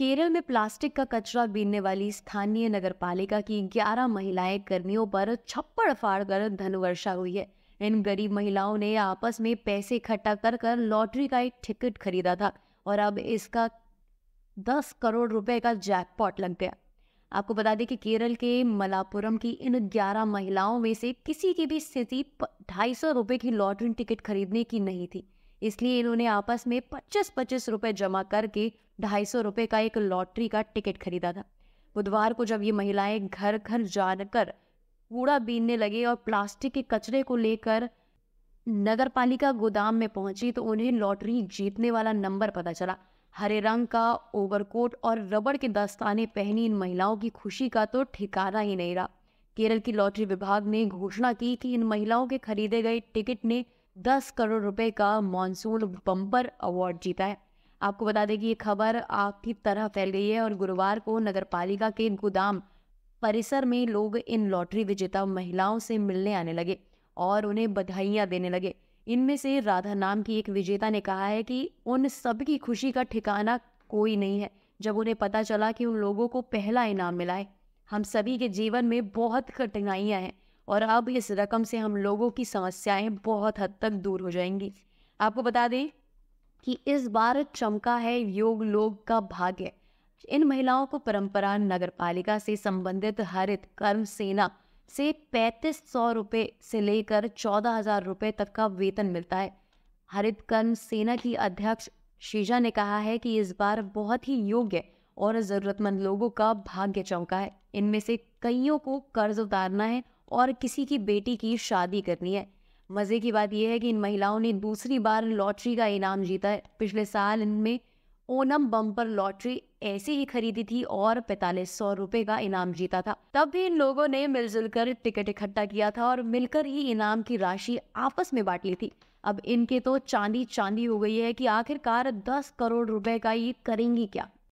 केरल में प्लास्टिक का कचरा बीनने वाली स्थानीय नगर पालिका की 11 महिलाएं कर्मियों पर छप्पड़ फाड़ कर धन वर्षा हुई है इन गरीब महिलाओं ने आपस में पैसे इकट्ठा कर कर लॉटरी का एक टिकट खरीदा था और अब इसका 10 करोड़ रुपए का जैकपॉट लग गया आपको बता दें कि केरल के मलापुरम की इन 11 महिलाओं में से किसी की भी स्थिति ढाई सौ की लॉटरी टिकट खरीदने की नहीं थी इसलिए इन्होंने आपस में पच्चीस पच्चीस रुपए जमा करके ढाई सौ रुपये का एक लॉटरी का टिकट खरीदा था बुधवार को जब ये महिलाएं घर घर जाकर कूड़ा बीनने लगे और प्लास्टिक के कचरे को लेकर नगर पालिका गोदाम में पहुंची तो उन्हें लॉटरी जीतने वाला नंबर पता चला हरे रंग का ओवरकोट और रबड़ के दस्ताने पहनी इन महिलाओं की खुशी का तो ठिकाना ही नहीं रहा केरल की लॉटरी विभाग ने घोषणा की कि इन महिलाओं के खरीदे गए टिकट ने 10 करोड़ रुपए का मानसून बम्पर अवार्ड जीता है आपको बता दें कि ये खबर आग की तरह फैल गई है और गुरुवार को नगर पालिका के गोदाम परिसर में लोग इन लॉटरी विजेता महिलाओं से मिलने आने लगे और उन्हें बधाइयाँ देने लगे इनमें से राधा नाम की एक विजेता ने कहा है कि उन सबकी खुशी का ठिकाना कोई नहीं है जब उन्हें पता चला कि उन लोगों को पहला इनाम मिला है हम सभी के जीवन में बहुत कठिनाइयाँ हैं और अब इस रकम से हम लोगों की समस्याएं बहुत हद तक दूर हो जाएंगी आपको बता दें कि इस बार चमका है योग लोग का भाग्य इन महिलाओं को परंपरा पालिका से संबंधित हरित कर्म सेना से पैंतीस सौ रुपये से लेकर चौदह हजार रुपये तक का वेतन मिलता है हरित कर्म सेना की अध्यक्ष शीजा ने कहा है कि इस बार बहुत ही योग्य और ज़रूरतमंद लोगों का भाग्य चौंका है इनमें से कईयों को कर्ज उतारना है और किसी की बेटी की शादी करनी है मज़े की बात यह है कि इन महिलाओं ने दूसरी बार लॉटरी का इनाम जीता है पिछले साल इनमें ओनम बम्पर लॉटरी ऐसे ही खरीदी थी और पैतालीस सौ रुपए का इनाम जीता था तब भी इन लोगों ने मिलजुल कर टिकट इकट्ठा किया था और मिलकर ही इनाम की राशि आपस में बांट ली थी अब इनके तो चांदी चांदी हो गई है कि आखिरकार दस करोड़ रुपए का ये करेंगी क्या